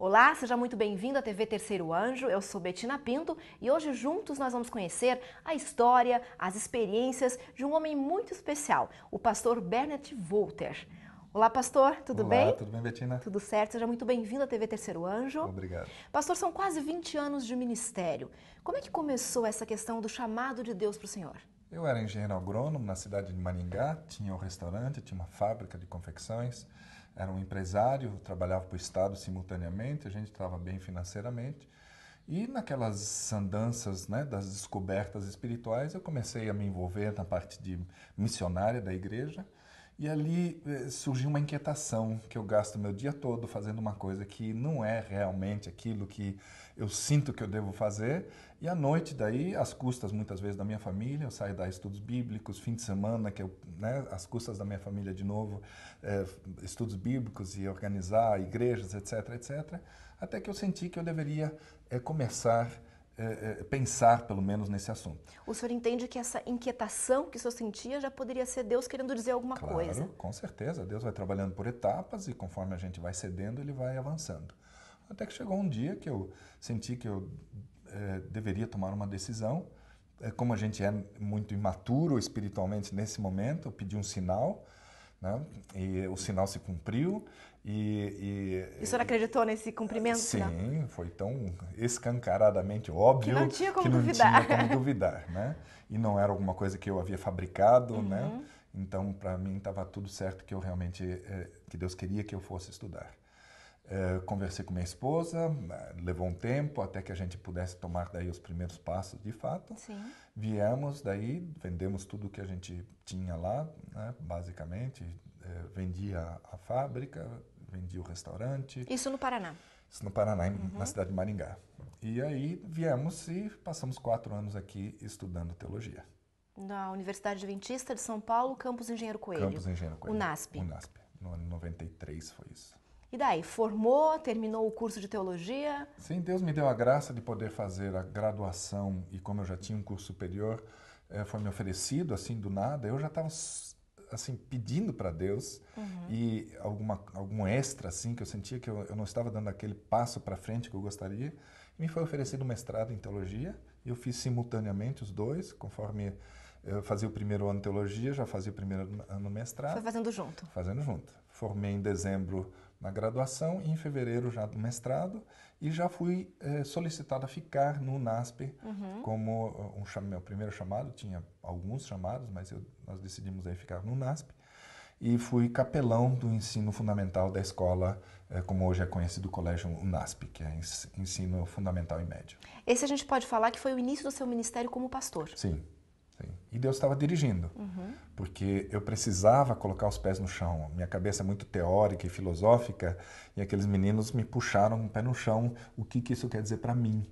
Olá, seja muito bem-vindo à TV Terceiro Anjo. Eu sou Betina Pinto e hoje juntos nós vamos conhecer a história, as experiências de um homem muito especial, o pastor Bernard Volter. Olá, pastor, tudo Olá, bem? Tudo bem, Betina? Tudo certo, seja muito bem-vindo à TV Terceiro Anjo. Obrigado. Pastor, são quase 20 anos de ministério. Como é que começou essa questão do chamado de Deus para o Senhor? Eu era engenheiro agrônomo na cidade de Maningá, tinha um restaurante, tinha uma fábrica de confecções era um empresário, trabalhava para o Estado simultaneamente, a gente estava bem financeiramente. E naquelas andanças né, das descobertas espirituais, eu comecei a me envolver na parte de missionária da igreja. E ali eh, surgiu uma inquietação que eu gasto meu dia todo fazendo uma coisa que não é realmente aquilo que eu sinto que eu devo fazer, e à noite, daí, às custas muitas vezes da minha família, eu saio dar estudos bíblicos, fim de semana, que eu, né, às custas da minha família de novo, é, estudos bíblicos e organizar igrejas, etc, etc. Até que eu senti que eu deveria é, começar é, é, pensar, pelo menos, nesse assunto. O senhor entende que essa inquietação que o senhor sentia já poderia ser Deus querendo dizer alguma claro, coisa? Com certeza. Deus vai trabalhando por etapas e conforme a gente vai cedendo, ele vai avançando. Até que chegou um dia que eu senti que eu eh, deveria tomar uma decisão. Eh, como a gente é muito imaturo espiritualmente nesse momento, eu pedi um sinal, né? e o sinal se cumpriu. E, e, e o senhor acreditou nesse cumprimento? Sim, não? Né? foi tão escancaradamente óbvio que não tinha como não duvidar. Tinha como duvidar né? E não era alguma coisa que eu havia fabricado, né? uhum. né? Então, para mim, estava tudo certo que eu realmente eh, que Deus queria que eu fosse estudar. Eh, conversei com minha esposa, eh, levou um tempo até que a gente pudesse tomar daí os primeiros passos de fato. Sim. Viemos daí, vendemos tudo que a gente tinha lá, né, basicamente. Eh, vendia a fábrica, vendia o restaurante. Isso no Paraná? Isso no Paraná, uhum. na cidade de Maringá. E aí viemos e passamos quatro anos aqui estudando teologia. Na Universidade Adventista de São Paulo, Campus Engenheiro Coelho. Campus Engenheiro Coelho. o NASP No ano 93 foi isso. E daí, formou, terminou o curso de teologia? Sim, Deus me deu a graça de poder fazer a graduação e como eu já tinha um curso superior, eh, foi me oferecido assim do nada. Eu já estava assim pedindo para Deus uhum. e alguma algum extra assim que eu sentia que eu, eu não estava dando aquele passo para frente que eu gostaria. E me foi oferecido um mestrado em teologia. e Eu fiz simultaneamente os dois, conforme eu fazia o primeiro ano de teologia, já fazia o primeiro ano mestrado. Foi fazendo junto. Fazendo junto. Formei em dezembro na graduação e em fevereiro já do mestrado e já fui eh, solicitado a ficar no NASP uhum. como eh, um meu primeiro chamado tinha alguns chamados mas eu, nós decidimos aí ficar no NASP e fui capelão do ensino fundamental da escola eh, como hoje é conhecido o colégio UNASP que é ensino fundamental e médio esse a gente pode falar que foi o início do seu ministério como pastor sim Sim. E Deus estava dirigindo, uhum. porque eu precisava colocar os pés no chão. Minha cabeça é muito teórica e filosófica, e aqueles meninos me puxaram o um pé no chão. O que, que isso quer dizer para mim?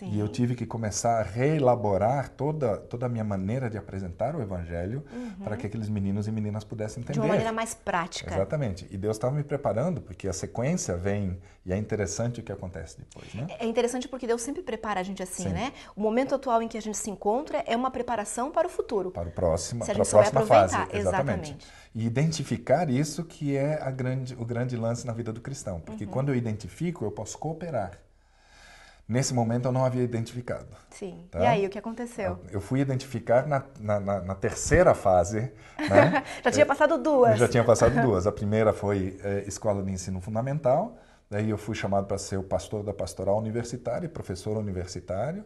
Sim. E eu tive que começar a reelaborar toda, toda a minha maneira de apresentar o Evangelho uhum. para que aqueles meninos e meninas pudessem entender. De uma maneira mais prática. Exatamente. E Deus estava me preparando, porque a sequência vem e é interessante o que acontece depois. Né? É interessante porque Deus sempre prepara a gente assim, Sim. né? O momento atual em que a gente se encontra é uma preparação para o futuro. Para o próximo, para a próxima fase. Exatamente. exatamente. E identificar isso que é grande, o grande lance na vida do cristão. Porque uhum. quando eu identifico, eu posso cooperar. Nesse momento eu não havia identificado. Sim. Tá? E aí, o que aconteceu? Ah, eu fui identificar na, na, na, na terceira fase. Né? já tinha passado duas. Eu já tinha passado duas. A primeira foi é, escola de ensino fundamental. Daí eu fui chamado para ser o pastor da pastoral universitária e professor universitário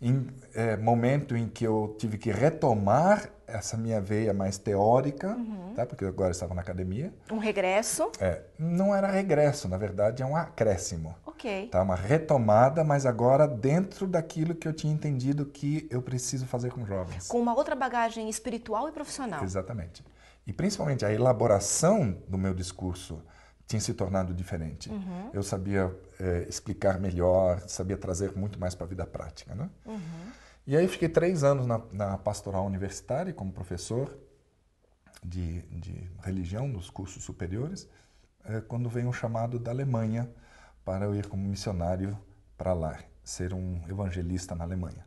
em, é, momento em que eu tive que retomar essa minha veia mais teórica, uhum. tá? porque eu agora estava na academia. Um regresso? É, não era regresso, na verdade é um acréscimo. Ok. Tá? Uma retomada, mas agora dentro daquilo que eu tinha entendido que eu preciso fazer com jovens. Com uma outra bagagem espiritual e profissional. Exatamente. E principalmente a elaboração do meu discurso tinha se tornado diferente. Uhum. Eu sabia é, explicar melhor, sabia trazer muito mais para a vida prática. Né? Uhum. E aí fiquei três anos na, na pastoral universitária como professor de, de religião nos cursos superiores, é, quando veio um chamado da Alemanha para eu ir como missionário para lá, ser um evangelista na Alemanha.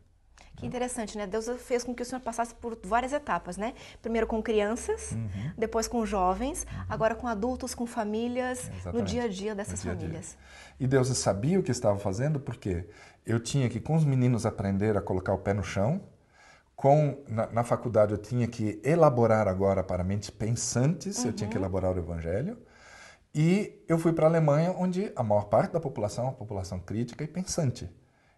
Que interessante, né? Deus fez com que o senhor passasse por várias etapas, né? Primeiro com crianças, uhum. depois com jovens, uhum. agora com adultos, com famílias, Exatamente. no dia a dia dessas dia -dia. famílias. E Deus sabia o que estava fazendo porque eu tinha que, com os meninos, aprender a colocar o pé no chão. Com, na, na faculdade eu tinha que elaborar agora para mentes pensantes, uhum. eu tinha que uhum. elaborar o evangelho. E eu fui para a Alemanha, onde a maior parte da população é uma população crítica e pensante.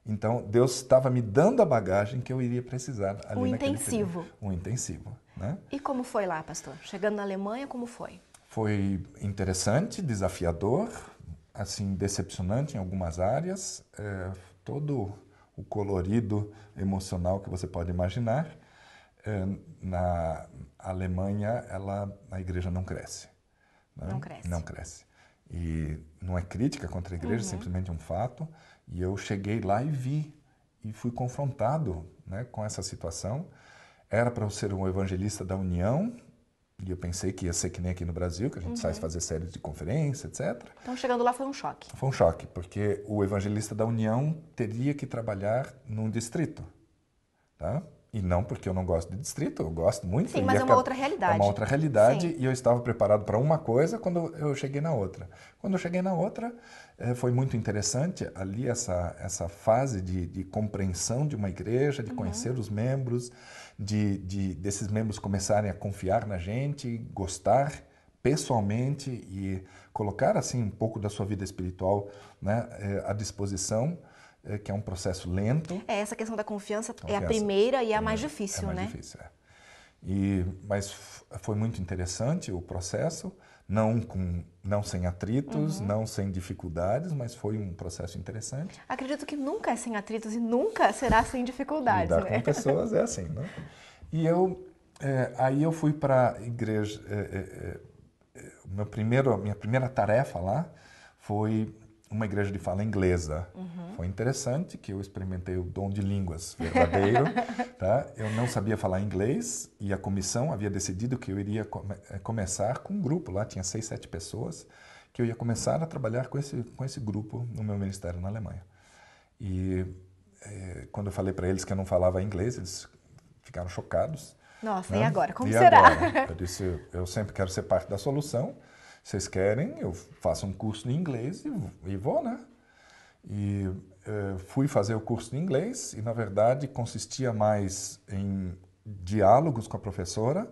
Então, Deus estava me dando a bagagem que eu iria precisar ali um intensivo. Período. Um intensivo. Né? E como foi lá, pastor? Chegando na Alemanha, como foi? Foi interessante, desafiador, assim, decepcionante em algumas áreas. É, todo o colorido emocional que você pode imaginar. É, na Alemanha, ela, a igreja não cresce. Né? Não cresce. Não cresce. E não é crítica contra a igreja, uhum. simplesmente um fato. E eu cheguei lá e vi e fui confrontado, né, com essa situação. Era para eu ser um evangelista da União, e eu pensei que ia ser que nem aqui no Brasil, que a gente uhum. sai fazer séries de conferência, etc. Então, chegando lá foi um choque. Foi um choque, porque o evangelista da União teria que trabalhar num distrito, tá? E não porque eu não gosto de distrito, eu gosto muito. Sim, mas é uma outra realidade. É uma outra realidade Sim. e eu estava preparado para uma coisa quando eu cheguei na outra. Quando eu cheguei na outra, eh, foi muito interessante ali essa, essa fase de, de compreensão de uma igreja, de uhum. conhecer os membros, de, de desses membros começarem a confiar na gente, gostar pessoalmente e colocar assim um pouco da sua vida espiritual né, eh, à disposição eh, que é um processo lento. É, essa questão da confiança, confiança é a primeira e é a mais é difícil, né? É mais né? difícil, é. E, mas foi muito interessante o processo, não, com, não sem atritos, uhum. não sem dificuldades, mas foi um processo interessante. Acredito que nunca é sem atritos e nunca será sem dificuldades. Lidar né? com pessoas é assim, né? E eu, é, aí eu fui para a igreja, é, é, meu primeiro, minha primeira tarefa lá foi uma igreja de fala inglesa. Uhum. Foi interessante que eu experimentei o dom de línguas verdadeiro, tá? Eu não sabia falar inglês e a comissão havia decidido que eu iria come eh, começar com um grupo lá, tinha seis, sete pessoas, que eu ia começar a trabalhar com esse, com esse grupo no meu ministério na Alemanha. E é, quando eu falei para eles que eu não falava inglês, eles ficaram chocados. Nossa, né? e agora? Como e será? Agora? Eu disse, eu sempre quero ser parte da solução. Vocês querem, eu faço um curso de inglês e, e vou, né? E eh, fui fazer o curso de inglês e, na verdade, consistia mais em diálogos com a professora.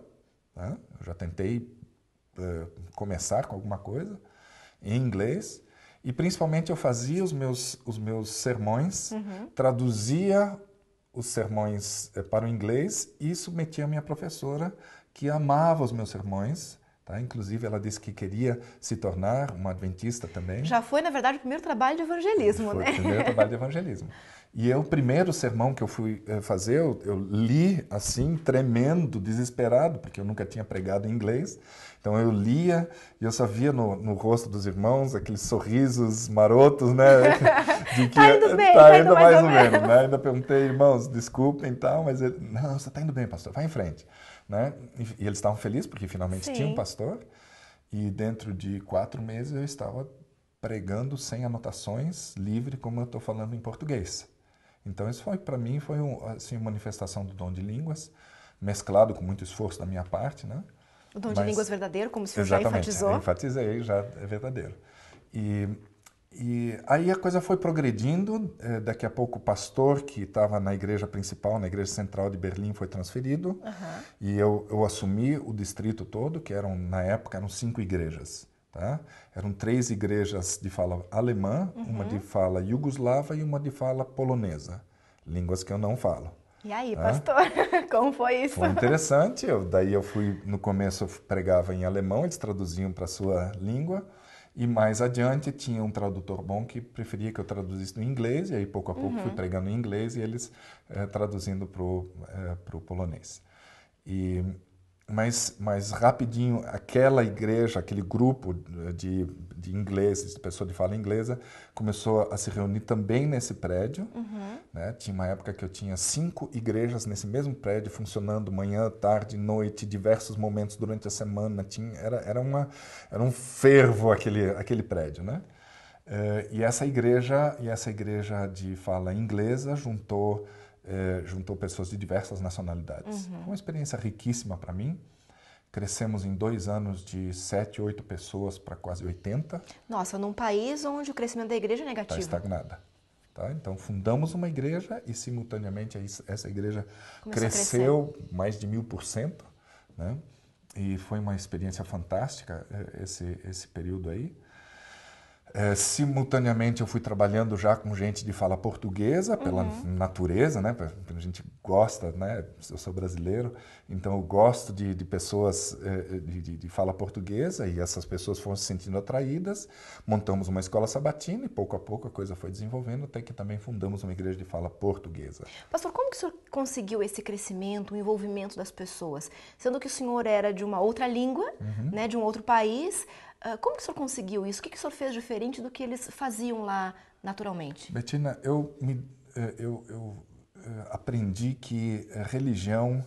Né? Eu já tentei eh, começar com alguma coisa em inglês. E, principalmente, eu fazia os meus, os meus sermões, uhum. traduzia os sermões eh, para o inglês e submetia a minha professora, que amava os meus sermões Tá? Inclusive, ela disse que queria se tornar uma adventista também. Já foi, na verdade, o primeiro trabalho de evangelismo, foi né? o primeiro trabalho de evangelismo. E eu, é o primeiro sermão que eu fui eh, fazer, eu, eu, li assim, tremendo, desesperado, porque eu nunca tinha pregado em inglês. Então eu lia e eu só via no, no rosto dos irmãos aqueles sorrisos marotos, né? De que tá indo é, bem, tá, tá indo, indo mais, mais, ou, ou menos. menos né? Ainda perguntei, irmãos, desculpem e tal, mas ele, não, você tá indo bem, pastor, vai em frente. Né? E, e eles estavam felizes porque finalmente Sim. tinha um pastor. E dentro de quatro meses eu estava pregando sem anotações, livre, como eu estou falando em português. Então isso foi para mim foi um, assim uma manifestação do dom de línguas, mesclado com muito esforço da minha parte, né? O dom Mas, de línguas verdadeiro, como o senhor já enfatizou. Exatamente, enfatizei, já é verdadeiro. E e aí a coisa foi progredindo. Eh, daqui a pouco o pastor, que estava na igreja principal, na igreja central de Berlim, foi transferido. Uhum. E eu, eu assumi o distrito todo, que eram, na época, eram cinco igrejas. Tá? Eram três igrejas de fala alemã, uhum. uma de fala iugoslava e uma de fala polonesa. Línguas que eu não falo. E aí, tá? pastor, como foi isso? Foi interessante. Eu, daí eu fui, no começo eu pregava em alemão, eles traduziam para a sua língua. E mais adiante tinha um tradutor bom que preferia que eu traduzisse no inglês, e aí pouco a pouco uhum. fui pregando em inglês e eles é, traduzindo para o é, eh, pro polonês. E mas, mas rapidinho, aquela igreja, aquele grupo de, de ingleses, de pessoas de fala inglesa, começou a se reunir também nesse prédio. Uhum. Né? Tinha uma época que eu tinha cinco igrejas nesse mesmo prédio, funcionando manhã, tarde, noite, diversos momentos durante a semana. Tinha, era, era, uma, era um fervo aquele, aquele prédio, né? Uh, e essa igreja e essa igreja de fala inglesa juntou é, juntou pessoas de diversas nacionalidades. Uhum. Uma experiência riquíssima para mim. Crescemos em dois anos de 7, 8 pessoas para quase 80. Nossa, num país onde o crescimento da igreja é tá negativo. Está estagnada. Tá? Então, fundamos uma igreja e, simultaneamente, essa igreja Começou cresceu mais de mil por cento. Né? E foi uma experiência fantástica é, esse, esse período aí. É, simultaneamente eu fui trabalhando já com gente de fala portuguesa pela uhum. natureza, né? A gente gosta, né? Eu sou brasileiro, então eu gosto de, de pessoas é, é, de, de, fala portuguesa e essas pessoas foram se sentindo atraídas. Montamos uma escola sabatina e pouco a pouco a coisa foi desenvolvendo até que também fundamos uma igreja de fala portuguesa. Pastor, como que o senhor conseguiu esse crescimento, o envolvimento das pessoas, sendo que o senhor era de uma outra língua, uhum. né? De um outro país. Ah, como que o senhor conseguiu isso? O que, que o senhor fez diferente do que eles faziam lá naturalmente? Betina, eu, me, eh, eu, eu eh, aprendi que eh, religião,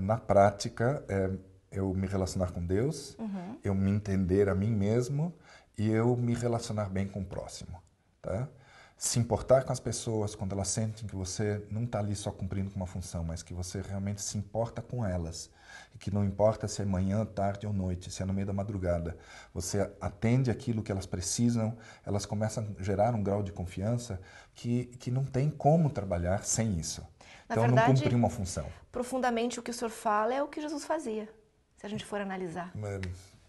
na prática, é eu me relacionar com Deus, uhum. eu me entender a mim mesmo e eu me relacionar bem com o próximo. Tá? Se importar com as pessoas quando elas sentem que você não está ali só cumprindo com uma função, mas que você realmente se importa com elas que não importa se é manhã, tarde ou noite, se é no meio da madrugada, você atende aquilo que elas precisam, elas começam a gerar um grau de confiança que, que não tem como trabalhar sem isso. Na então, verdade, não cumprir uma função. Profundamente, o que o senhor fala é o que Jesus fazia, se a gente for analisar. Hum,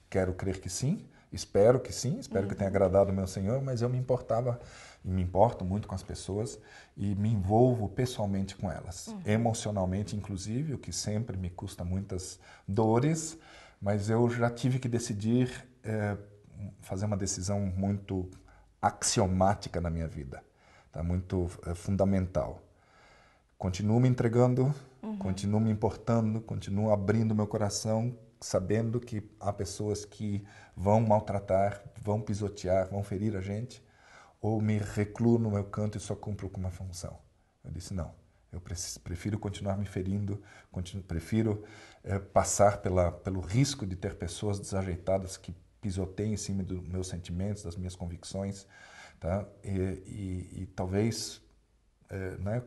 quero crer que sim. Espero que sim, espero uhum. que tenha agradado o meu Senhor, mas eu me importava e me importo muito com as pessoas e me envolvo pessoalmente com elas, uhum. emocionalmente inclusive, o que sempre me custa muitas dores, mas eu já tive que decidir é, fazer uma decisão muito axiomática na minha vida, tá muito é, fundamental. Continuo me entregando, uhum. continuo me importando, continuo abrindo meu coração, sabendo que há pessoas que vão maltratar, vão pisotear, vão ferir a gente, ou me recluo no meu canto e só cumpro com uma função. Eu disse: não, eu prefiro continuar me ferindo, continuo, prefiro é, passar pela, pelo risco de ter pessoas desajeitadas que pisoteiem em cima dos meus sentimentos, das minhas convicções, tá? E, e, e talvez, é, né,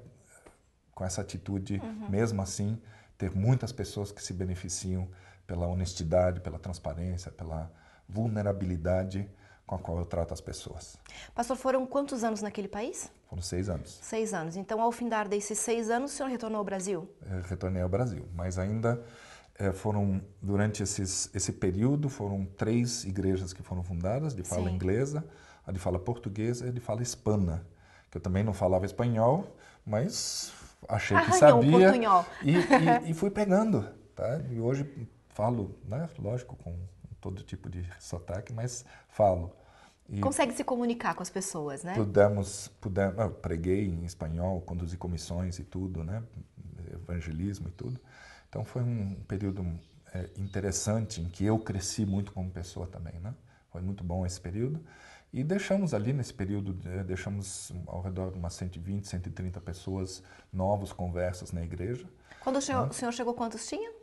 com essa atitude, uhum. mesmo assim, ter muitas pessoas que se beneficiam pela honestidade, pela transparência, pela vulnerabilidade com a qual eu trato as pessoas. Pastor, foram quantos anos naquele país? Foram seis anos. Seis anos. Então, ao findar desses seis anos, o senhor retornou ao Brasil? Eu retornei ao Brasil, mas ainda eh, foram, durante esses, esse período, foram três igrejas que foram fundadas, de fala Sim. inglesa, a de fala portuguesa e a de fala hispana, que eu também não falava espanhol, mas achei Arranhou que sabia. Um e, e, e fui pegando. Tá? E hoje Falo, né? Lógico, com todo tipo de sotaque, mas falo. E Consegue se comunicar com as pessoas, né? Pudemos, pudemos, eu preguei em espanhol, conduzi comissões e tudo, né? Evangelismo e tudo. Então foi um período é, interessante em que eu cresci muito como pessoa também, né? Foi muito bom esse período. E deixamos ali nesse período, é, deixamos ao redor de umas 120, 130 pessoas novos conversas na igreja. Quando o senhor, né? o senhor chegou, quantos tinha?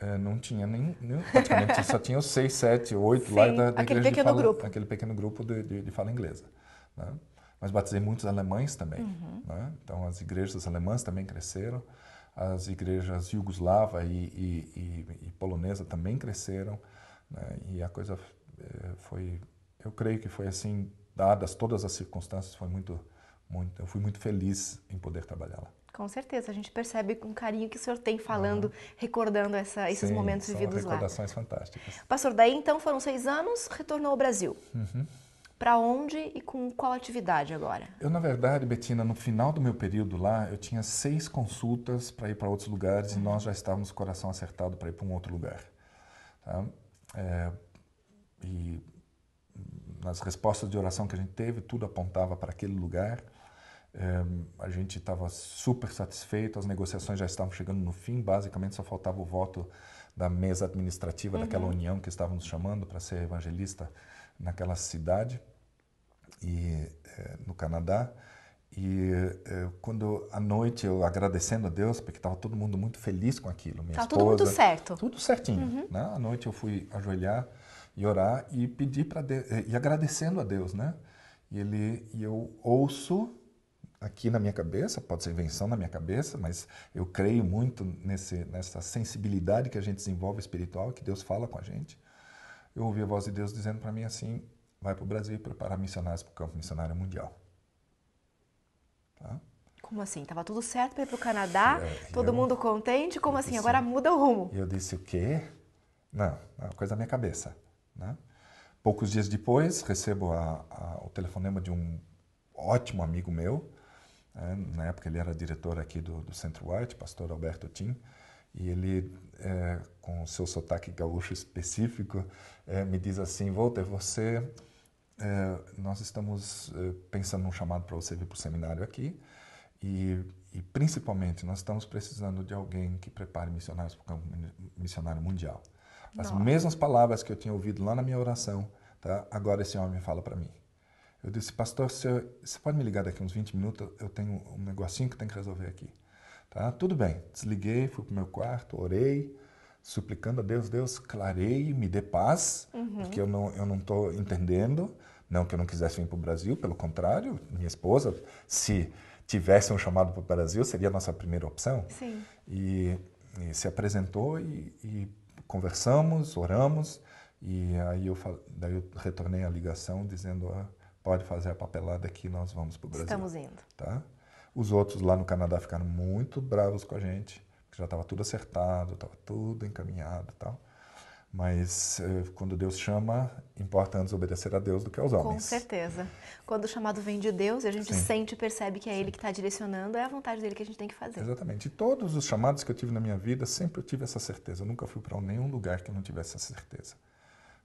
É, não tinha nem, nem praticamente, só tinha os seis, sete, oito lá da, da aquele igreja pequeno fala, grupo. aquele pequeno grupo de, de, de fala inglesa. Né? Mas batizei muitos alemães também, uhum. né? então as igrejas alemãs também cresceram, as igrejas jugoslava e, e, e, e polonesa também cresceram, né? e a coisa é, foi, eu creio que foi assim, dadas todas as circunstâncias, foi muito, muito, eu fui muito feliz em poder trabalhar lá. Com certeza, a gente percebe com carinho que o senhor tem falando, uhum. recordando essa, esses Sim, momentos vividos lá. recordações fantásticas. Pastor, daí então foram seis anos, retornou ao Brasil. Uhum. Para onde e com qual atividade agora? Eu, na verdade, Betina, no final do meu período lá, eu tinha seis consultas para ir para outros lugares uhum. e nós já estávamos com o coração acertado para ir para um outro lugar. Tá? É, e nas respostas de oração que a gente teve, tudo apontava para aquele lugar. Eh, a gente estava super satisfeito, as negociações já estavam chegando no fim, basicamente só faltava o voto da mesa administrativa uhum. daquela união que estávamos chamando para ser evangelista naquela cidade e eh, no Canadá. E eh, quando à noite eu agradecendo a Deus, porque estava todo mundo muito feliz com aquilo, minha tá esposa, tudo muito certo. Tudo certinho, uhum. né? À noite eu fui ajoelhar e orar e pedir para e agradecendo a Deus, né? E ele e eu ouço aqui na minha cabeça, pode ser invenção na minha cabeça, mas eu creio muito nesse, nessa sensibilidade que a gente desenvolve espiritual, que Deus fala com a gente. Eu ouvi a voz de Deus dizendo para mim assim: vai para o Brasil e prepara missionários para o campo missionário mundial. Tá? Como assim? Tava tudo certo para ir para o Canadá, é, todo eu, mundo contente, como assim? Disse, agora muda o rumo. E eu disse: o quê? Não, é uma coisa da minha cabeça. Né? Poucos dias depois, recebo a, a, o telefonema de um ótimo amigo meu, é, na época ele era diretor aqui do, do Centro White, pastor Alberto Tim, e ele, é, com o seu sotaque gaúcho específico, é, me diz assim, Walter, você, é, nós estamos é, pensando num chamado para você vir para o seminário aqui, e, e, principalmente nós estamos precisando de alguém que prepare missionários para o campo missionário mundial. As Nossa. mesmas palavras que eu tinha ouvido lá na minha oração, tá? agora esse homem fala para mim. Eu disse, pastor, você, você pode me ligar daqui uns 20 minutos? Eu tenho um negocinho que tem que resolver aqui. Tá? Tudo bem. Desliguei, fui pro meu quarto, orei, suplicando a Deus, Deus, clarei, me dê paz, uhum. porque eu não eu não estou entendendo. Não que eu não quisesse vir para o Brasil, pelo contrário, minha esposa, se tivesse um chamado para o Brasil, seria a nossa primeira opção. Sim. E, e se apresentou e, e, conversamos, oramos, e aí eu, daí eu retornei a ligação dizendo, ah, pode fazer a papelada que nós vamos para o Brasil. Estamos indo. Tá? Os outros lá no Canadá ficaram muito bravos com a gente, porque já estava tudo acertado, estava tudo encaminhado tal. Mas eh, quando Deus chama, importa antes obedecer a Deus do que aos homens. Com certeza. Quando o chamado vem de Deus, a gente Sim. sente e percebe que é Sim. Ele que está direcionando, é a vontade dele que a gente tem que fazer. Exatamente. E todos os chamados que eu tive na minha vida, sempre eu tive essa certeza. Eu nunca fui para nenhum lugar que eu não tivesse essa certeza.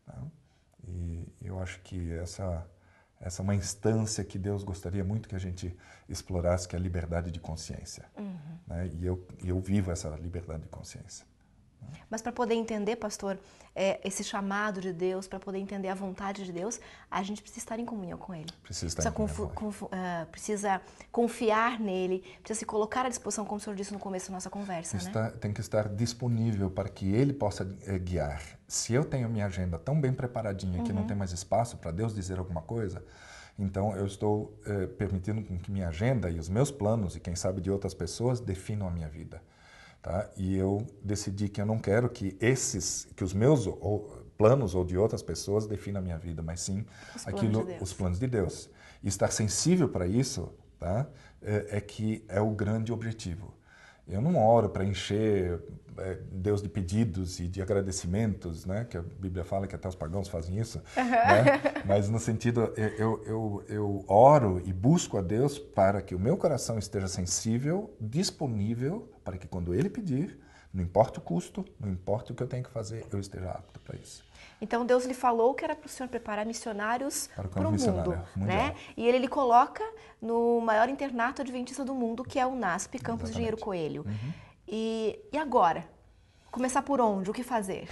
Tá? E eu acho que essa essa é uma instância que Deus gostaria muito que a gente explorasse, que é a liberdade de consciência. Uhum. Né? E eu, eu vivo essa liberdade de consciência. Mas para poder entender, pastor, é, esse chamado de Deus, para poder entender a vontade de Deus, a gente precisa estar em comunhão com Ele. Precisa, estar precisa, comunhão. uh, precisa confiar nele, precisa se colocar à disposição, como o senhor disse no começo da nossa conversa. Né? Está, né? Tem que estar disponível para que Ele possa é, guiar. Se eu tenho minha agenda tão bem preparadinha uhum. que não uhum. tem mais espaço para Deus dizer alguma coisa, então, eu estou é, permitindo que minha agenda e os meus planos, e quem sabe de outras pessoas, definam a minha vida. Tá? E eu decidi que eu não quero que esses, que os meus ou, planos ou de outras pessoas definam a minha vida, mas sim os aquilo, planos de os planos de Deus. E estar sensível para isso, tá? É, é, que é o grande objetivo. Eu não oro para encher é, Deus de pedidos e de agradecimentos, né? Que a Bíblia fala que até os pagãos fazem isso, né? Mas no sentido, eu, eu, eu oro e busco a Deus para que o meu coração esteja sensível, disponível para que quando ele pedir, não importa o custo, não importa o que eu tenho que fazer, eu esteja apto para isso. Então Deus lhe falou que era para o senhor preparar missionários para o mundo, né? E ele lhe coloca no maior internato adventista do mundo, que é o NASP, Campus Exatamente. Dinheiro Coelho. Uhum. E, e agora? Começar por onde? O que fazer?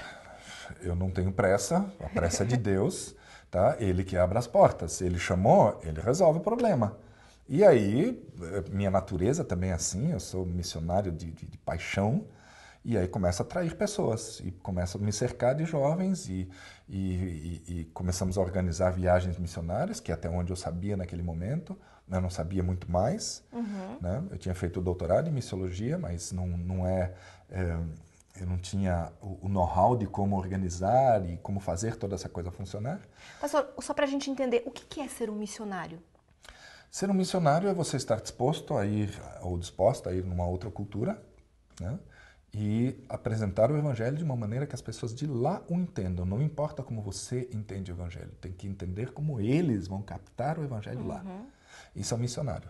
Eu não tenho pressa, a pressa é de Deus, tá? Ele que abre as portas. Ele chamou, ele resolve o problema. E aí, é, minha natureza também é assim, eu sou missionário de, de, de paixão, e aí começa a atrair pessoas, e começa a me cercar de jovens, e, e, e, e, começamos a organizar viagens missionárias, que é até onde eu sabia naquele momento, eu não sabia muito mais. Uhum. Né? Eu tinha feito o doutorado em missiologia, mas não, não é, é eu não tinha o, know-how de como organizar e como fazer toda essa coisa funcionar. Pastor, só para a gente entender, o que é ser um missionário? Ser um missionário é você estar disposto a ir, ou disposta a ir numa outra cultura, né? e apresentar o evangelho de uma maneira que as pessoas de lá o entendam. Não importa como você entende o evangelho, tem que entender como eles vão captar o evangelho uhum. lá. Isso é um missionário.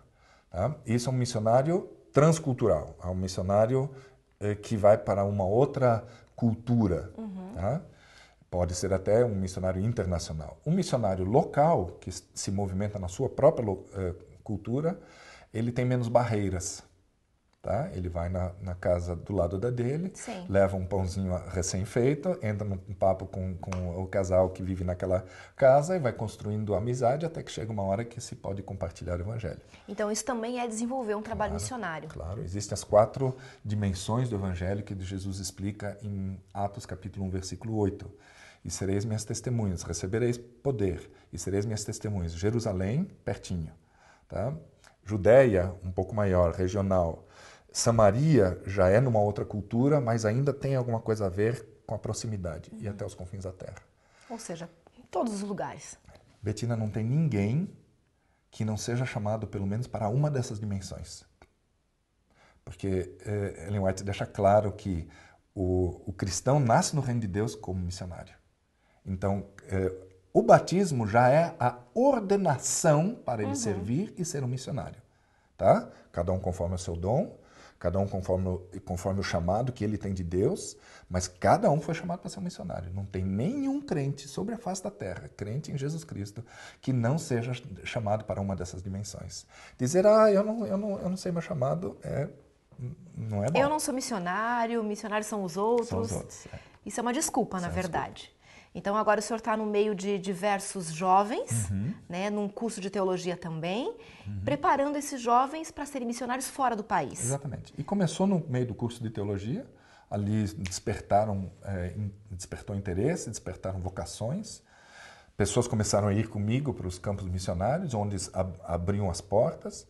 Tá? Isso é um missionário transcultural, é um missionário eh, que vai para uma outra cultura. Uhum. Tá? pode ser até um missionário internacional. Um missionário local, que se movimenta na sua própria eh, cultura, ele tem menos barreiras. Tá? Ele vai na, na casa do lado da dele, Sim. leva um pãozinho recém-feito, entra num papo com, com o casal que vive naquela casa e vai construindo amizade até que chega uma hora que se pode compartilhar o evangelho. Então isso também é desenvolver um trabalho claro, missionário. Claro, existem as quatro dimensões do evangelho que Jesus explica em Atos capítulo 1, versículo 8 e sereis minhas testemunhas, recebereis poder e sereis minhas testemunhas. Jerusalém, pertinho, tá? Judéia, um pouco maior, regional. Samaria já é numa outra cultura, mas ainda tem alguma coisa a ver com a proximidade uhum. e até os confins da terra. Ou seja, em todos os lugares. Betina não tem ninguém que não seja chamado pelo menos para uma dessas dimensões. Porque eh, Ellen White deixa claro que o, o cristão nasce no reino de Deus como missionário. Então, eh, o batismo já é a ordenação para ele uhum. servir e ser um missionário, tá? Cada um conforme o seu dom, cada um conforme, conforme o chamado que ele tem de Deus, mas cada um foi chamado para ser um missionário. Não tem nenhum crente sobre a face da terra, crente em Jesus Cristo, que não seja chamado para uma dessas dimensões. Dizer, ah, eu não, eu não, eu não sei meu chamado, é, não é bom. Eu não sou missionário, missionários são os outros. São os outros é. Isso é uma desculpa, na é verdade. Desculpa. Então agora o senhor está no meio de diversos jovens, uhum. né, num curso de teologia também, uhum. preparando esses jovens para serem missionários fora do país. Exatamente. E começou no meio do curso de teologia, ali despertaram, é, despertou interesse, despertaram vocações. Pessoas começaram a ir comigo para os campos missionários, onde ab abriam as portas.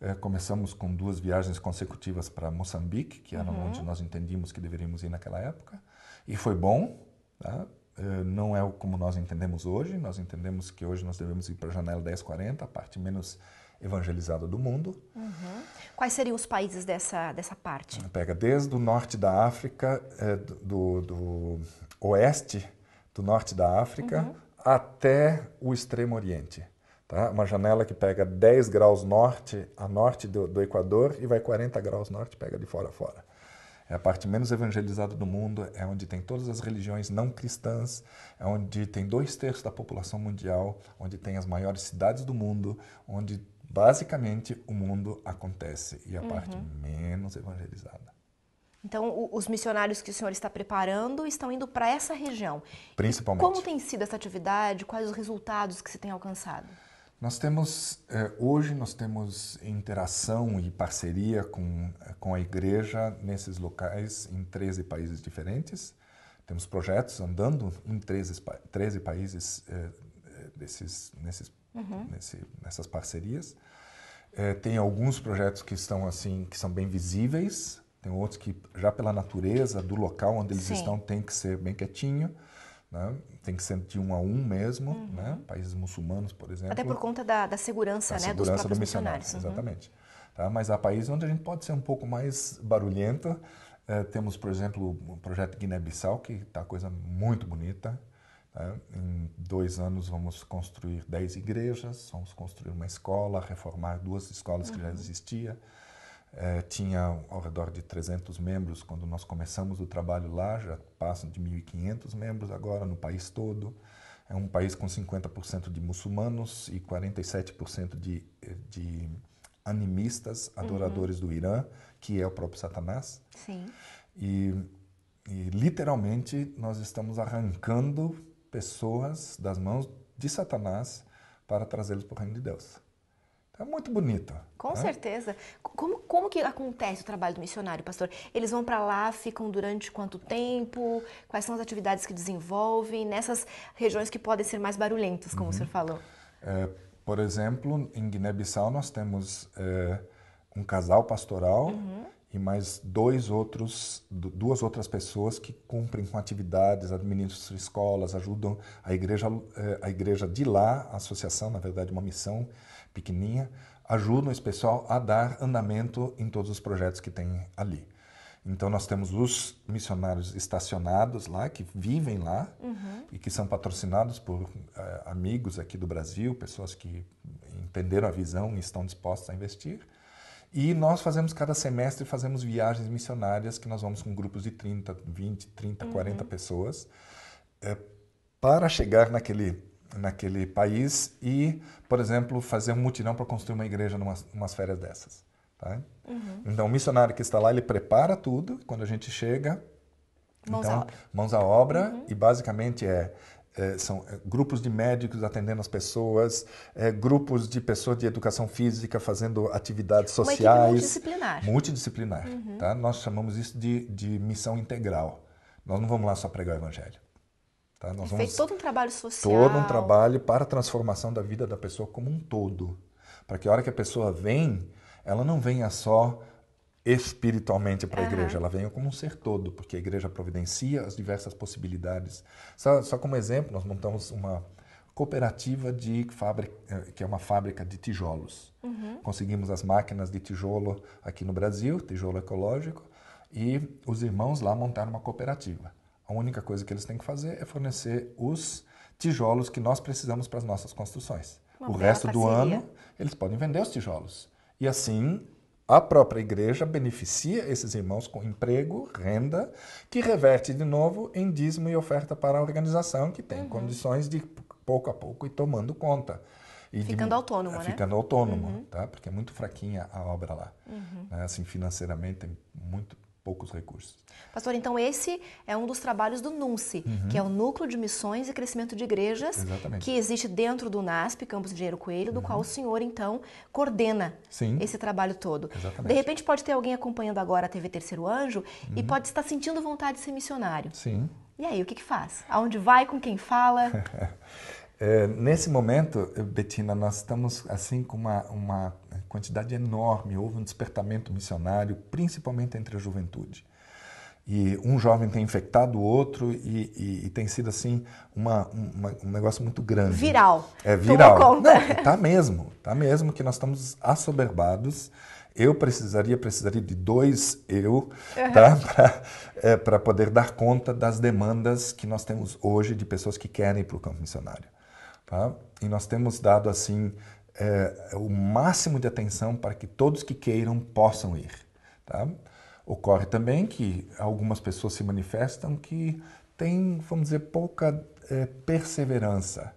É, começamos com duas viagens consecutivas para Moçambique, que era uhum. onde nós entendíamos que deveríamos ir naquela época. E foi bom, tá? Eh, não é como nós entendemos hoje. Nós entendemos que hoje nós devemos ir para a janela 1040, a parte menos evangelizada do mundo. Uhum. Quais seriam os países dessa, dessa parte? Pega desde o norte da África, eh, do, do oeste do norte da África, uhum. até o extremo oriente. Tá? Uma janela que pega 10 graus norte a norte do, do Equador e vai 40 graus norte, pega de fora a fora. É a parte menos evangelizada do mundo, é onde tem todas as religiões não cristãs, é onde tem dois terços da população mundial, onde tem as maiores cidades do mundo, onde basicamente o mundo acontece e a uhum. parte menos evangelizada. Então, os missionários que o senhor está preparando estão indo para essa região. Principalmente. Como tem sido essa atividade? Quais os resultados que se tem alcançado? Nós temos, é, hoje nós temos interação e parceria com, é, com a igreja nesses locais em 13 países diferentes. Temos projetos andando em 13, 13 países é, desses, nesses, uhum. nesse, nessas parcerias. tem alguns projetos que estão assim, que são bem visíveis, tem outros que já pela natureza do local onde eles Sim. estão tem que ser bem quietinho. Né? Tem que ser de um a um mesmo, uhum. né? Países muçulmanos, por exemplo. Até por conta da, da segurança, da né? Segurança dos missionários. Uhum. Exatamente. Tá? Mas há países onde a gente pode ser um pouco mais barulhento. É, temos, por exemplo, o projeto Guiné-Bissau, que está coisa muito bonita. Tá? Em dois anos vamos construir dez igrejas, vamos construir uma escola, reformar duas escolas uhum. que já uhum. existiam. É, tinha ao redor de 300 membros quando nós começamos o trabalho lá, já passam de 1.500 membros agora no país todo. É um país com 50% de muçulmanos e 47% de, de animistas, adoradores uhum. do Irã, que é o próprio Satanás. Sim. E, e literalmente nós estamos arrancando pessoas das mãos de Satanás para trazê-los para o reino de Deus. É muito bonita. Com né? certeza. Como, como que acontece o trabalho do missionário, pastor? Eles vão para lá, ficam durante quanto tempo? Quais são as atividades que desenvolvem nessas regiões que podem ser mais barulhentas, como uhum. o senhor falou? É, por exemplo, em Guiné-Bissau nós temos é, um casal pastoral uhum. e mais dois outros, duas outras pessoas que cumprem com atividades, administram escolas, ajudam a igreja, é, a igreja de lá, a associação, na verdade, uma missão pequenininha, ajudam esse pessoal a dar andamento em todos os projetos que tem ali. Então, nós temos os missionários estacionados lá, que vivem lá uhum. e que são patrocinados por eh, amigos aqui do Brasil, pessoas que entenderam a visão e estão dispostas a investir. E nós fazemos, cada semestre, fazemos viagens missionárias que nós vamos com grupos de 30, 20, 30, uhum. 40 pessoas é, para chegar naquele naquele país e, por exemplo, fazer um mutirão para construir uma igreja numa umas férias dessas. Tá? Uhum. Então, o missionário que está lá, ele prepara tudo. Quando a gente chega, mãos então, à obra. mãos à obra uhum. e basicamente é, é, são é, grupos de médicos atendendo as pessoas, é, grupos de pessoas de educação física fazendo atividades sociais. Uma multidisciplinar. Multidisciplinar. Uhum. Tá? Nós chamamos isso de, de missão integral. Nós não vamos lá só pregar o evangelho. Tá? Nós feito todo um trabalho social. Todo um trabalho para a transformação da vida da pessoa como um todo. Para que a hora que a pessoa vem, ela não venha só espiritualmente para a uhum. igreja, ela venha como um ser todo, porque a igreja providencia as diversas possibilidades. Só, só como exemplo, nós montamos uma cooperativa de fábrica, eh, que é uma fábrica de tijolos. Uhum. Conseguimos as máquinas de tijolo aqui no Brasil, tijolo ecológico, e os irmãos lá montaram uma cooperativa. A única coisa que eles têm que fazer é fornecer os tijolos que nós precisamos para as nossas construções. Uma o resto parceria. do ano, eles podem vender os tijolos. E assim, a própria igreja beneficia esses irmãos com emprego, renda, que reverte de novo em dízimo e oferta para a organização, que tem uhum. condições de pouco a pouco e tomando conta. E ficando autônomo, né? Ficando autônomo, uhum. tá? Porque é muito fraquinha a obra lá. Uhum. Né? Assim, financeiramente, tem muito poucos recursos. Pastor, então esse é um dos trabalhos do NUNCE, uhum. que é o Núcleo de Missões e Crescimento de Igrejas, Exatamente. que existe dentro do NASP, Campos dinheiro Coelho, do uhum. qual o senhor, então, coordena Sim. esse trabalho todo. Exatamente. De repente pode ter alguém acompanhando agora a TV Terceiro Anjo uhum. e pode estar sentindo vontade de ser missionário. Sim. E aí, o que, que faz? Aonde vai, com quem fala? é, nesse momento, Betina, nós estamos assim com uma, uma quantidade enorme, houve um despertamento missionário, principalmente entre a juventude. E um jovem tem infectado o outro e, e, e tem sido assim uma, uma, um negócio muito grande. Viral. É viral. Está tá mesmo, tá mesmo que nós estamos assoberbados. Eu precisaria, precisaria de dois eu, uhum. tá? Para é, poder dar conta das demandas que nós temos hoje de pessoas que querem ir para o campo missionário. Tá? E nós temos dado assim é, é, o máximo de atenção para que todos que queiram possam ir. Tá? Ocorre também que algumas pessoas se manifestam que têm, vamos dizer, pouca é, perseverança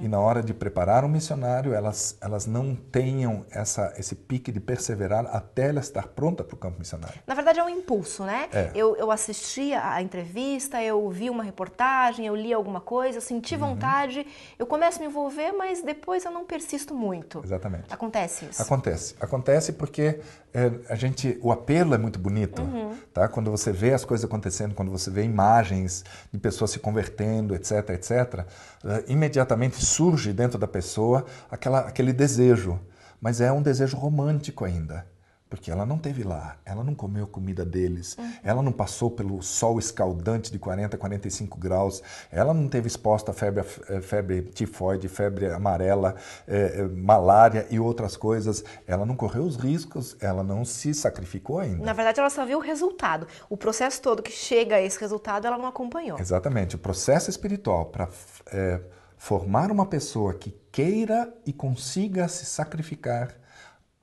é. E na hora de preparar um missionário, elas, elas não tenham essa, esse pique de perseverar até ela estar pronta para o campo missionário. Na verdade, é um impulso, né? É. Eu, eu assisti a entrevista, eu vi uma reportagem, eu li alguma coisa, eu senti uhum. vontade, eu começo a me envolver, mas depois eu não persisto muito. Exatamente. Acontece isso? Acontece. Acontece porque é, a gente, o apelo é muito bonito, uhum. tá? Quando você vê as coisas acontecendo, quando você vê imagens de pessoas se convertendo, etc, etc, é, imediatamente surge dentro da pessoa aquela, aquele desejo, mas é um desejo romântico ainda. Porque ela não teve lá, ela não comeu a comida deles, uhum. ela não passou pelo sol escaldante de 40, 45 graus, ela não teve exposta a febre, eh, febre tifoide, febre amarela, eh, eh, malária e outras coisas. Ela não correu os riscos, ela não se sacrificou ainda. Na verdade, ela só viu o resultado. O processo todo que chega a esse resultado, ela não acompanhou. Exatamente. O processo espiritual para formar uma pessoa que queira e consiga se sacrificar,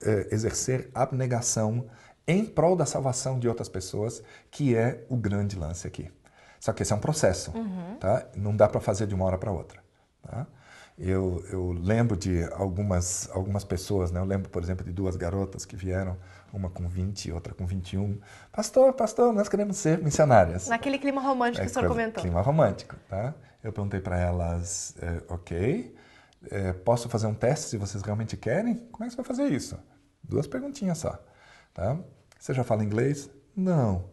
eh, exercer abnegação em prol da salvação de outras pessoas, que é o grande lance aqui. Só que esse é um processo, uhum. tá? Não dá para fazer de uma hora para outra. Tá? Eu, eu, lembro de algumas, algumas pessoas, né? eu lembro, por exemplo, de duas garotas que vieram, uma com 20 outra com 21. Pastor, pastor, nós queremos ser missionárias. Naquele clima romântico é, que o senhor comentou. Clima romântico, tá? Eu perguntei para elas, é, ok, é, posso fazer um teste se vocês realmente querem? Como é que você vai fazer isso? Duas perguntinhas só. Tá? Você já fala inglês? Não.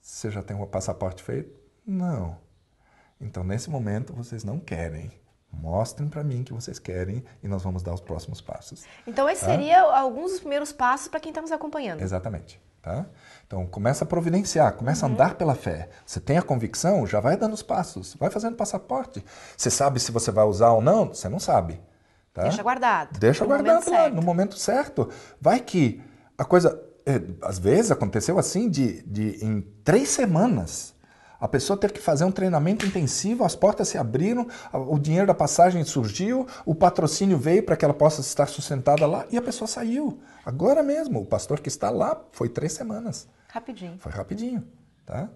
Você já tem um passaporte feito? Não. Então, nesse momento, vocês não querem. Mostrem para mim que vocês querem e nós vamos dar os próximos passos. Então, esses tá? seriam alguns dos primeiros passos para quem está nos acompanhando. Exatamente. Tá? Então começa a providenciar, começa uhum. a andar pela fé. Você tem a convicção, já vai dando os passos, vai fazendo passaporte. Você sabe se você vai usar ou não? Você não sabe. Tá? Deixa guardado. Deixa no guardado lá, certo. no momento certo. Vai que a coisa. É, às vezes aconteceu assim de, de em três semanas a pessoa teve que fazer um treinamento intensivo, as portas se abriram, o dinheiro da passagem surgiu, o patrocínio veio para que ela possa estar sustentada lá e a pessoa saiu. Agora mesmo, o pastor que está lá foi três semanas. Rapidinho. Foi rapidinho, tá?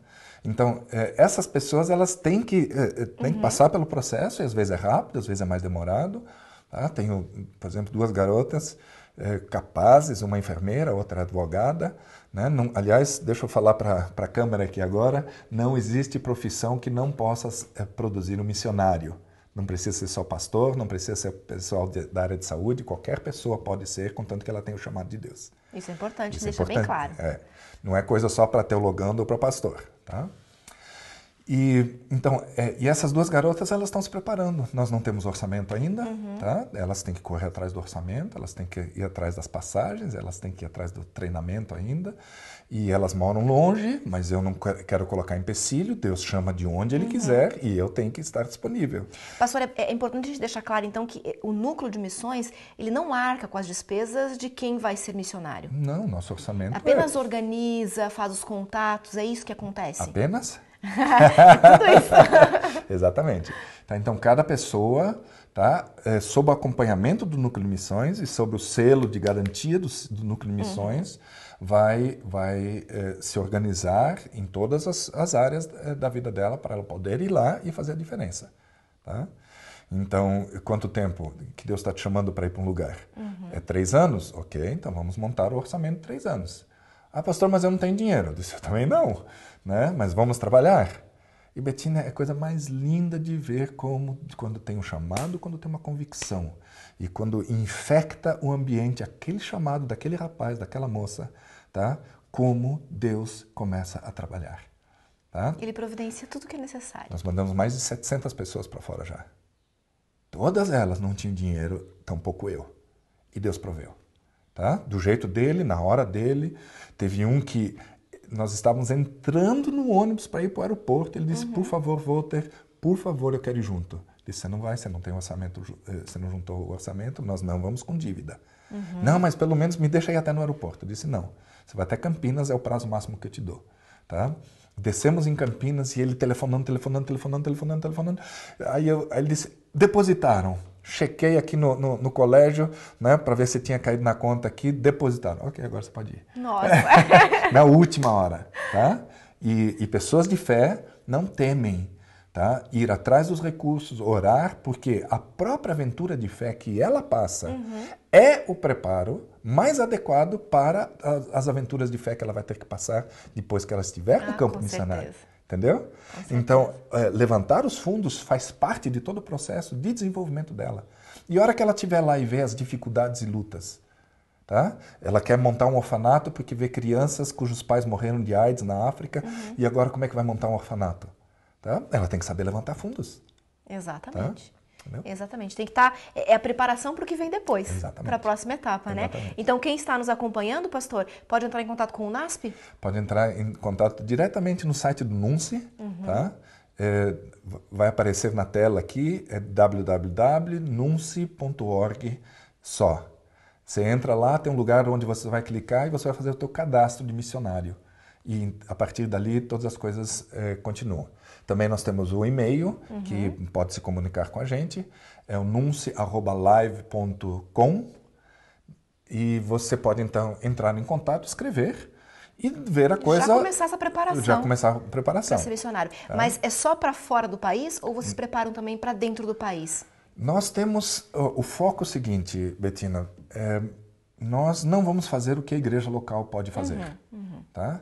Então, é, essas pessoas elas têm que, é, é, têm uhum. que passar pelo processo, e às vezes é rápido, às vezes é mais demorado. Tá? Tenho, por exemplo, duas garotas capazes, uma enfermeira, outra advogada, né? Não, aliás, deixa eu falar para a câmera aqui agora: não existe profissão que não possa é, produzir um missionário. Não precisa ser só pastor, não precisa ser pessoal de, da área de saúde, qualquer pessoa pode ser, contanto que ela tenha o chamado de Deus. Isso é importante, Isso deixa é importante, bem claro. É, não é coisa só para teologando ou para pastor. Tá? E então, é, e essas duas garotas elas estão se preparando. Nós não temos orçamento ainda, uhum. tá? Elas têm que correr atrás do orçamento, elas têm que ir atrás das passagens, elas têm que ir atrás do treinamento ainda. E elas moram longe, mas eu não quero colocar empecilho. Deus chama de onde Ele uhum. quiser e eu tenho que estar disponível. Pastor, é, é importante a gente deixar claro então que eh, o núcleo de missões ele não arca com as despesas de quem vai ser missionário. Não, nosso orçamento é apenas é... organiza, faz os contatos, é isso que acontece. Apenas? É Exatamente. Tá, então, cada pessoa, tá, é, sob o acompanhamento do núcleo de missões e sob o selo de garantia do, do núcleo de uhum. missões, uhum. vai, vai é, se organizar em todas as, as áreas é, da vida dela para ela poder ir lá e fazer a diferença. Tá? Então, quanto tempo que Deus está te chamando para ir para um lugar? Uhum. É três anos? Ok, então vamos montar o orçamento de três anos. Ah, pastor, mas eu não tenho dinheiro. Eu disse, eu também não né? Mas vamos trabalhar. E Betina é a coisa mais linda de ver como quando tem um chamado, quando tem uma convicção e quando infecta o ambiente aquele chamado daquele rapaz, daquela moça, tá? Como Deus começa a trabalhar. Tá? Ele providencia tudo o que é necessário. Nós mandamos mais de 700 pessoas para fora já. Todas elas não tinham dinheiro, tampouco eu. E Deus proveu. Tá? Do jeito dele, na hora dele. Teve um que nós estávamos entrando no ônibus para ir para o aeroporto. Ele disse: uhum. Por favor, Walter, por favor, eu quero ir junto. Eu disse: Você não vai, você não tem orçamento, eh, você não juntou o orçamento, nós não vamos com dívida. Uhum. Não, mas pelo menos me deixa ir até no aeroporto. Eu disse: Não, você vai até Campinas, é o prazo máximo que eu te dou. Tá? Descemos em Campinas e ele telefonando, telefonando, telefonando, telefonando, telefonando. Aí, eu, aí ele disse: Depositaram chequei aqui no, no, no colégio, né, para ver se tinha caído na conta aqui, depositaram. Ok, agora você pode ir. Nossa! na última hora, tá? E, e pessoas de fé não temem Tá? Ir atrás dos recursos, orar, porque a própria aventura de fé que ela passa uhum. é o preparo mais adequado para as, aventuras de fé que ela vai ter que passar depois que ela estiver ah, no campo missionário. Certeza. Entendeu? Então, é, levantar os fundos faz parte de todo o processo de desenvolvimento dela. E a hora que ela estiver lá e ver as dificuldades e lutas, Tá? Ela quer montar um orfanato porque vê crianças cujos pais morreram de AIDS na África uhum. e agora como é que vai montar um orfanato? Tá? Ela tem que saber levantar fundos. Exatamente. Tá? Exatamente. Tem que estar. Tá, é, é a preparação para o que vem depois. Para a próxima etapa, né? Exatamente. né? Então, quem está nos acompanhando, pastor, pode entrar em contato com o NASP? Pode entrar em contato diretamente no site do NUNCE, uhum. tá? É, vai aparecer na tela aqui, é www.nunce.org só. Você entra lá, tem um lugar onde você vai clicar e você vai fazer o teu cadastro de missionário. E a partir dali todas as coisas é, continuam. Também nós temos o e-mail, uhum. que pode se comunicar com a gente, é o nunce.live.com e você pode então entrar em contato, escrever e ver a coisa. Já começar essa preparação. Já começar a preparação. Selecionário. ser é. Mas é só para fora do país ou vocês preparam também para dentro do país? Nós temos o, o foco é seguinte, Betina. É, nós não vamos fazer o que a igreja local pode fazer. Uhum, uhum. Tá?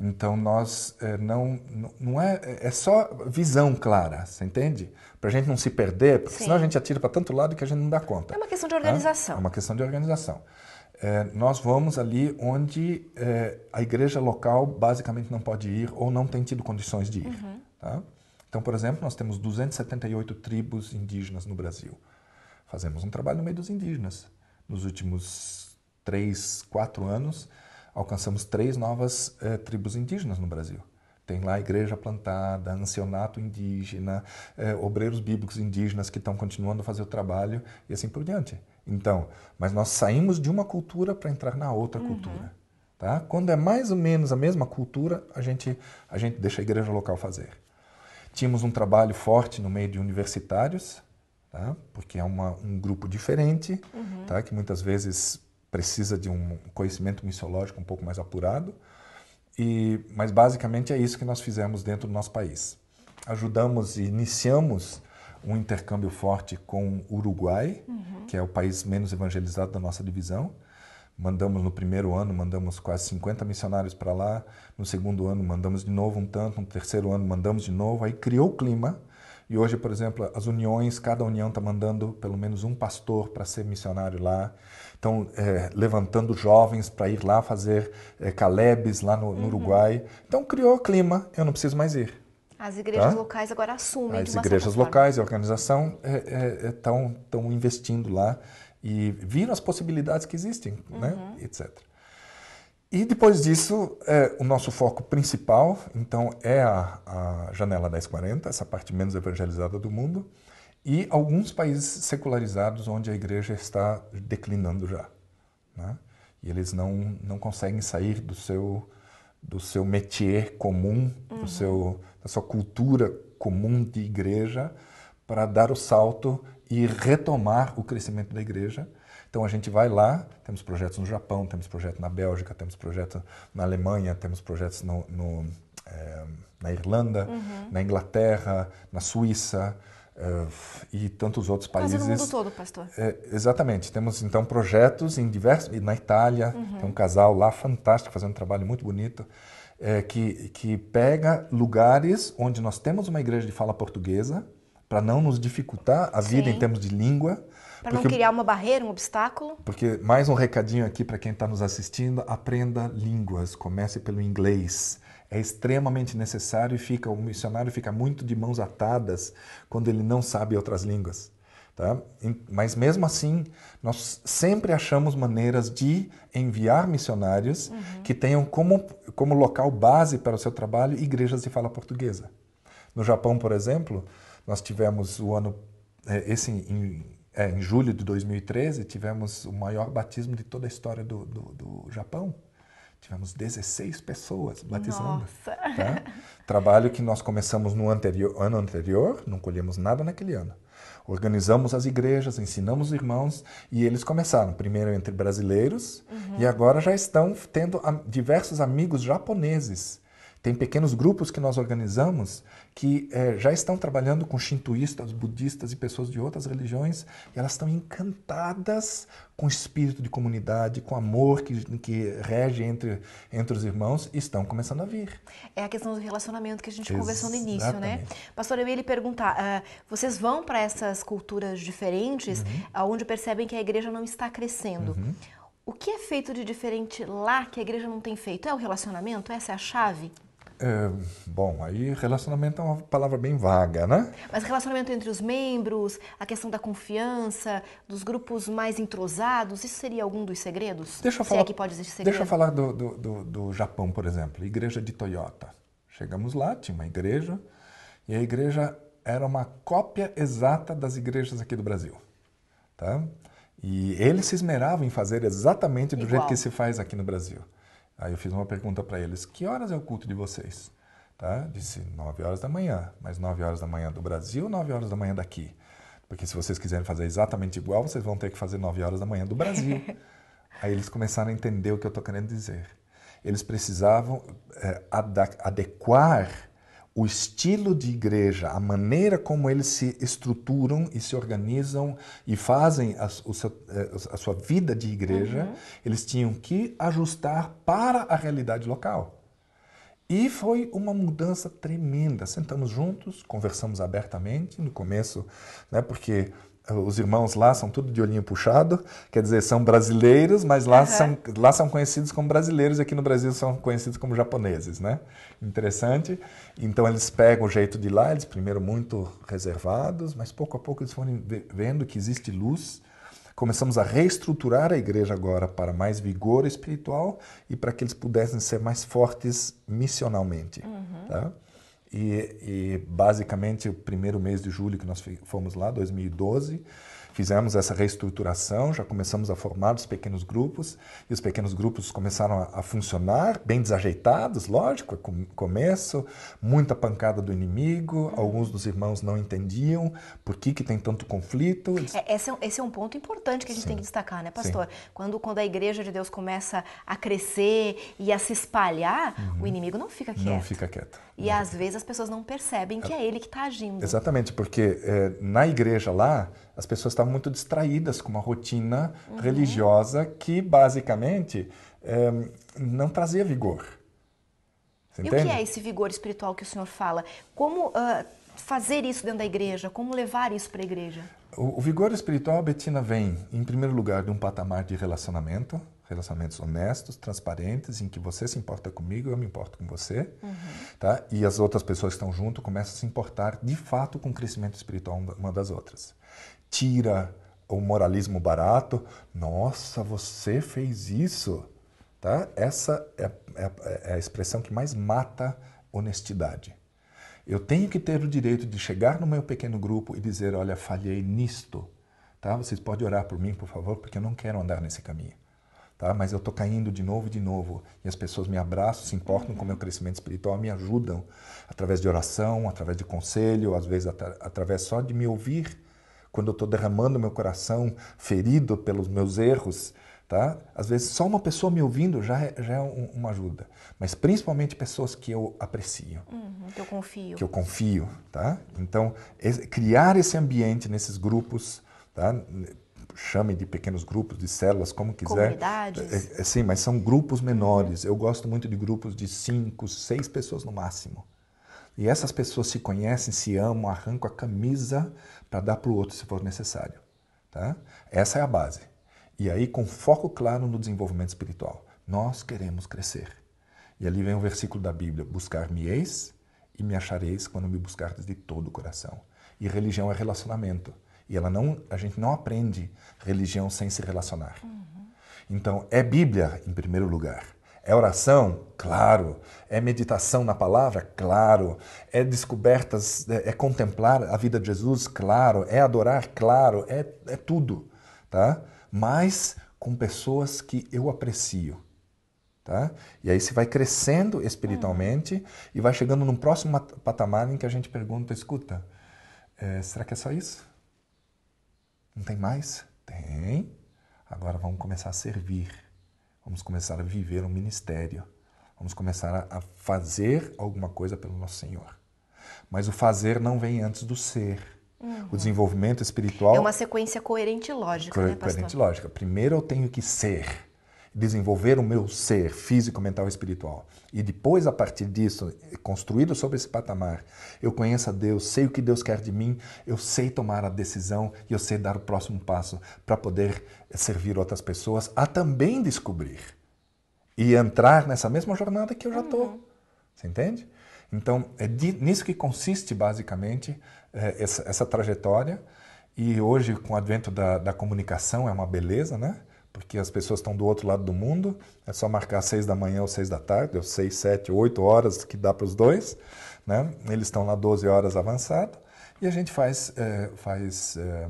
Então nós é, não não é é só visão clara, você entende? Para a gente não se perder, porque Sim. senão a gente atira para tanto lado que a gente não dá conta. É uma questão de né? organização. É uma questão de organização. É, nós vamos ali onde é, a igreja local basicamente não pode ir ou não tem tido condições de ir. Uhum. Tá? Então, por exemplo, nós temos 278 tribos indígenas no Brasil. Fazemos um trabalho no meio dos indígenas. Nos últimos três, quatro anos, alcançamos três novas eh, tribos indígenas no Brasil. Tem lá a igreja plantada, ancionato indígena, eh, obreiros bíblicos indígenas que estão continuando a fazer o trabalho e assim por diante. Então, mas nós saímos de uma cultura para entrar na outra uhum. cultura. Tá? Quando é mais ou menos a mesma cultura, a gente, a gente deixa a igreja local fazer. Tínhamos um trabalho forte no meio de universitários, tá? porque é uma, um grupo diferente, uhum. tá? que muitas vezes precisa de um conhecimento missiológico um pouco mais apurado. E, mas basicamente é isso que nós fizemos dentro do nosso país. Ajudamos e iniciamos um intercâmbio forte com o Uruguai, uhum. que é o país menos evangelizado da nossa divisão. Mandamos no primeiro ano, mandamos quase 50 missionários para lá. No segundo ano, mandamos de novo um tanto. No terceiro ano, mandamos de novo. Aí criou o clima e hoje, por exemplo, as uniões, cada união está mandando pelo menos um pastor para ser missionário lá. Estão é, levantando jovens para ir lá fazer é, calebes lá no, no uhum. Uruguai. Então criou clima, eu não preciso mais ir. As tá? igrejas tá? locais agora assumem. As igrejas locais e a organização estão é, é, é investindo lá e viram as possibilidades que existem, né? uhum. né, etc. E depois disso, é, o nosso foco principal, então, é a, a janela 1040, essa parte menos evangelizada do mundo, e alguns países secularizados onde a igreja está declinando já. Né? E eles não, não conseguem sair do seu, do seu métier comum, uhum. do seu, da sua cultura comum de igreja, para dar o salto e retomar o crescimento da igreja então a gente vai lá, temos projetos no Japão, temos projetos na Bélgica, temos projetos na Alemanha, temos projetos no, no, é, na Irlanda, uhum. na Inglaterra, na Suíça. Eh, e tantos outros países. Mas no mundo todo, pastor. É, exatamente. Temos, então, projetos em diversos... Na Itália, uhum. tem um casal lá fantástico, fazendo um trabalho muito bonito, é, que, que pega lugares onde nós temos uma igreja de fala portuguesa, para não nos dificultar a vida Sim. em termos de língua, para não criar uma barreira, um obstáculo. Porque, mais um recadinho aqui para quem está nos assistindo: aprenda línguas, comece pelo inglês. É extremamente necessário e fica, o missionário fica muito de mãos atadas quando ele não sabe outras línguas. Tá? Mas mesmo assim, nós sempre achamos maneiras de enviar missionários uhum. que tenham como, como local base para o seu trabalho igrejas de fala portuguesa. No Japão, por exemplo, nós tivemos o ano, é, esse em é, em julho de 2013, tivemos o maior batismo de toda a história do, do, do Japão. Tivemos 16 pessoas batizando. Nossa! Tá? Trabalho que nós começamos no anterior, ano anterior, não colhemos nada naquele ano. Organizamos as igrejas, ensinamos os irmãos e eles começaram, primeiro entre brasileiros, uhum. e agora já estão tendo diversos amigos japoneses tem pequenos grupos que nós organizamos que é, já estão trabalhando com shintoístas, budistas e pessoas de outras religiões, e elas estão encantadas com o espírito de comunidade, com o amor que, que rege entre, entre os irmãos, e estão começando a vir. É a questão do relacionamento que a gente conversou no início, né? Pastor, eu ele perguntar, uh, vocês vão para essas culturas diferentes, uhum. onde percebem que a igreja não está crescendo. Uhum. O que é feito de diferente lá que a igreja não tem feito? É o relacionamento? Essa é a chave? É, bom, aí relacionamento é uma palavra bem vaga, né? Mas relacionamento entre os membros, a questão da confiança, dos grupos mais entrosados, isso seria algum dos segredos? Deixa eu falar, Se é pode existir segredo? Deixa eu falar do, do, do, do Japão, por exemplo, igreja de Toyota. Chegamos lá, tinha uma igreja, e a igreja era uma cópia exata das igrejas aqui do Brasil. Tá? E eles se esmeravam em fazer exatamente do Igual. jeito que se faz aqui no Brasil. Aí eu fiz uma pergunta para eles: que horas é o culto de vocês? Tá? Disse 9 horas da manhã, mas 9 horas da manhã do Brasil, 9 horas da manhã daqui. Porque se vocês quiserem fazer exatamente igual, vocês vão ter que fazer 9 horas da manhã do Brasil. Aí eles começaram a entender o que eu estou querendo dizer. Eles precisavam é, adequar o estilo de igreja, a maneira como eles se estruturam e se organizam e fazem a, seu, eh, a sua vida de igreja, uhum. eles tinham que ajustar para a realidade local. E foi uma mudança tremenda. Sentamos juntos, conversamos abertamente no começo, né, porque os irmãos lá são tudo de olhinho puxado, quer dizer, são brasileiros, mas lá, uhum. são, lá são conhecidos como brasileiros e aqui no Brasil são conhecidos como japoneses, né? Interessante. Então eles pegam o jeito de lá, eles primeiro muito reservados, mas pouco a pouco eles foram vendo que existe luz. Começamos a reestruturar a igreja agora para mais vigor espiritual e para que eles pudessem ser mais fortes missionalmente, uhum. tá? E, e basicamente o primeiro mês de julho que nós fomos lá, 2012, Fizemos essa reestruturação, já começamos a formar os pequenos grupos, e os pequenos grupos começaram a, a funcionar, bem desajeitados, lógico, com, começo, muita pancada do inimigo, uhum. alguns dos irmãos não entendiam por que, que tem tanto conflito. É, esse, é, esse, é, um ponto importante que a gente Sim. tem que destacar, né, pastor? Quando, quando a igreja de Deus começa a crescer e a se espalhar, uhum. o inimigo não fica quieto. Não fica quieto. E às vezes as pessoas não percebem é. que é ele que está agindo. Exatamente, porque é, na igreja lá, as pessoas estavam muito distraídas com uma rotina uhum. religiosa que, basicamente, é, não trazia vigor. Você e entende? o que é esse vigor espiritual que o senhor fala? Como uh, fazer isso dentro da igreja? Como levar isso para a igreja? O, o, vigor espiritual, Betina, vem, em primeiro lugar, de um patamar de relacionamento, relacionamentos honestos, transparentes, em que você se importa comigo, eu me importo com você, uhum. tá? E as outras pessoas que estão junto começam a se importar de fato com o crescimento espiritual uma das outras tira o moralismo barato. Nossa, você fez isso. Tá? Essa é, é, é a expressão que mais mata honestidade. Eu tenho que ter o direito de chegar no meu pequeno grupo e dizer: olha, falhei nisto. Tá? Vocês podem orar por mim, por favor, porque eu não quero andar nesse caminho. Tá? Mas eu estou caindo de novo e de novo. E as pessoas me abraçam, se importam com o meu crescimento espiritual, me ajudam através de oração, através de conselho, às vezes através só de me ouvir quando eu estou derramando meu coração ferido pelos meus erros, tá? Às vezes só uma pessoa me ouvindo já é, já é um, uma ajuda, mas principalmente pessoas que eu aprecio, uhum, que eu confio, que eu confio, tá? Então criar esse ambiente nesses grupos, tá? chame de pequenos grupos, de células, como quiser. Comunidades. É, é, sim, mas são grupos menores. Uhum. Eu gosto muito de grupos de cinco, seis pessoas no máximo. E essas pessoas se conhecem, se amam, arrancam a camisa para tá? dar para o outro se for necessário. Tá? Essa é a base. E aí, com foco claro no desenvolvimento espiritual. Nós queremos crescer. E ali vem o um versículo da Bíblia: Buscar-me-eis e me achareis quando me buscardes de todo o coração. E religião é relacionamento. E ela não, a gente não aprende religião sem se relacionar. Uhum. Então, é Bíblia em primeiro lugar. É oração? Claro. É meditação na palavra? Claro. É descobertas, é, é contemplar a vida de Jesus? Claro. É adorar? Claro. É, é tudo, tá? Mas com pessoas que eu aprecio. Tá? E aí você vai crescendo espiritualmente uhum. e vai chegando num próximo patamar em que a gente pergunta: escuta, é, será que é só isso? Não tem mais? Tem. Agora vamos começar a servir. Vamos começar a viver um ministério. Vamos começar a fazer alguma coisa pelo nosso Senhor. Mas o fazer não vem antes do ser. Uhum. O desenvolvimento espiritual. É uma sequência coerente e lógica. Co né, coerente e lógica. Primeiro eu tenho que ser desenvolver o meu ser físico, mental e espiritual. E depois, a partir disso, construído sobre esse patamar, eu conheço a Deus, sei o que Deus quer de mim, eu sei tomar a decisão e eu sei dar o próximo passo para poder servir outras pessoas a também descobrir e entrar nessa mesma jornada que eu já estou. Uhum. Você entende? Então, é de, nisso que consiste basicamente é, essa, essa trajetória. E hoje, com o advento da, da comunicação, é uma beleza, né? porque as pessoas estão do outro lado do mundo. É só marcar seis da manhã ou seis da tarde, ou seis, sete, oito horas que dá para os dois. Né? Eles estão lá 12 horas avançado. E a gente faz, é, faz é,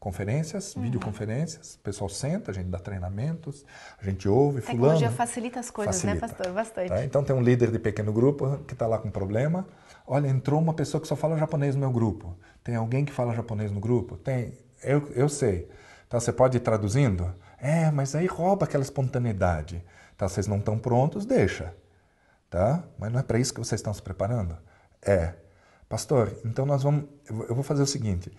conferências, uhum. videoconferências, o pessoal senta, a gente dá treinamentos, a gente ouve, a Tecnologia facilita as coisas, né, facilita, né, pastor? Bastante. Tá? Então tem um líder de pequeno grupo que está lá com problema, olha, entrou uma pessoa que só fala japonês no meu grupo, tem alguém que fala japonês no grupo? Tem, eu, eu sei. Então você pode ir traduzindo? É, mas aí rouba aquela espontaneidade. Tá, vocês não estão prontos, deixa. Tá? Mas não é para isso que vocês estão se preparando? É. Pastor, então nós vamos eu vou fazer o seguinte,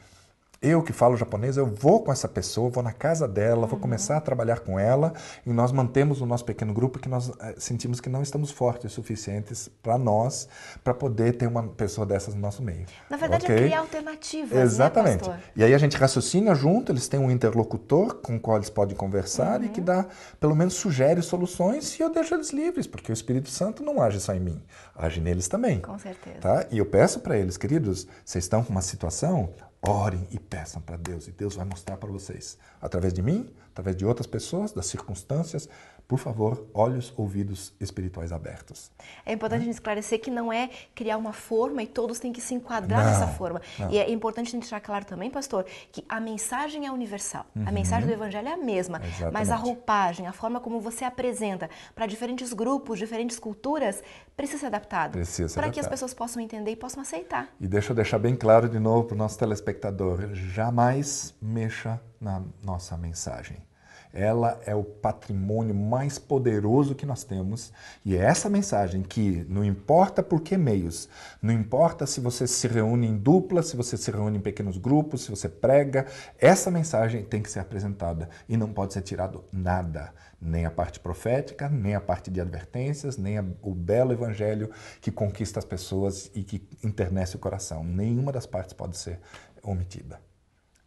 eu que falo japonês, eu vou com essa pessoa, vou na casa dela, vou uhum. começar a trabalhar com ela e nós mantemos o nosso pequeno grupo que nós eh, sentimos que não estamos fortes o suficientes para nós, para poder ter uma pessoa dessas no nosso meio. Na verdade, é okay? é criar alternativas. Né, Exatamente. Né, e aí a gente raciocina junto, eles têm um interlocutor com o qual eles podem conversar uhum. e que uhum. dá, pelo menos, sugere soluções e eu deixo eles livres, porque o Espírito Santo não age só em mim, age neles também. Com certeza. Tá? E eu peço para eles, queridos, vocês estão com uma situação, Orem e peçam para Deus, e Deus vai mostrar para vocês, através de mim, através de outras pessoas, das circunstâncias, por favor, olhos, ouvidos espirituais abertos. É importante né? esclarecer que não é criar uma forma e todos têm que se enquadrar não, nessa forma. Não. E é importante a gente deixar claro também, pastor, que a mensagem é universal. Uhum. A mensagem do evangelho é a mesma, Exatamente. mas a roupagem, a forma como você apresenta para diferentes grupos, diferentes culturas, precisa ser adaptado. Precisa Para que as pessoas possam entender e possam aceitar. E deixa eu deixar bem claro de novo para o nosso telespectador, jamais mexa na nossa mensagem ela é o patrimônio mais poderoso que nós temos. E é essa mensagem que não importa por que meios, não importa se você se reúne em dupla, se você se reúne em pequenos grupos, se você prega, essa mensagem tem que ser apresentada e não pode ser tirado nada, nem a parte profética, nem a parte de advertências, nem a, o belo evangelho que conquista as pessoas e que internece o coração. Nenhuma das partes pode ser omitida.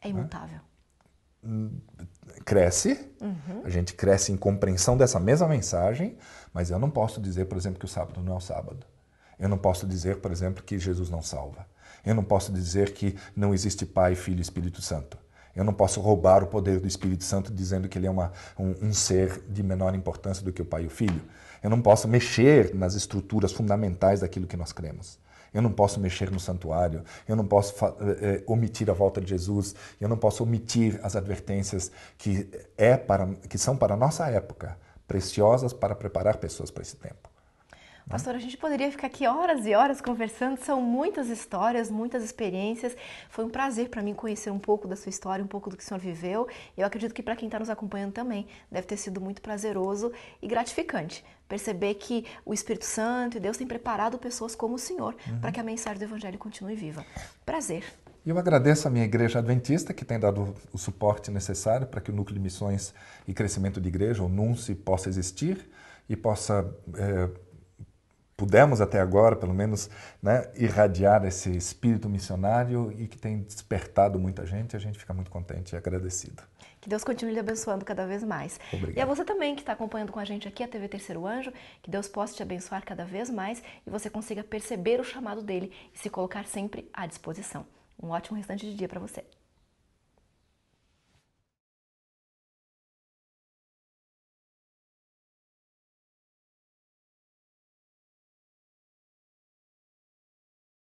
É imutável cresce, uhum. a gente cresce em compreensão dessa mesma mensagem, mas eu não posso dizer, por exemplo, que o sábado não é o sábado. Eu não posso dizer, por exemplo, que Jesus não salva. Eu não posso dizer que não existe Pai, Filho e Espírito Santo. Eu não posso roubar o poder do Espírito Santo dizendo que ele é uma, um, um, ser de menor importância do que o Pai e o Filho. Eu não posso mexer nas estruturas fundamentais daquilo que nós cremos. Eu não posso mexer no santuário, eu não posso eh, eh, omitir a volta de Jesus, eu não posso omitir as advertências que, é para, que são para a nossa época preciosas para preparar pessoas para esse tempo. Pastor, a gente poderia ficar aqui horas e horas conversando, são muitas histórias, muitas experiências. Foi um prazer para mim conhecer um pouco da sua história, um pouco do que o senhor viveu. Eu acredito que para quem está nos acompanhando também deve ter sido muito prazeroso e gratificante perceber que o Espírito Santo e Deus têm preparado pessoas como o senhor uhum. para que a mensagem do Evangelho continue viva. Prazer. Eu agradeço à minha igreja adventista que tem dado o suporte necessário para que o núcleo de missões e crescimento de igreja, o NUNCE, possa existir e possa eh, pudemos até agora, pelo menos, né, irradiar esse espírito missionário e que tem despertado muita gente. A gente fica muito contente e agradecido. Que Deus continue lhe abençoando cada vez mais. Obrigado. E a você também que está acompanhando com a gente aqui a TV Terceiro Anjo, que Deus possa te abençoar cada vez mais e você consiga perceber o chamado dele e se colocar sempre à disposição. Um ótimo restante de dia para você.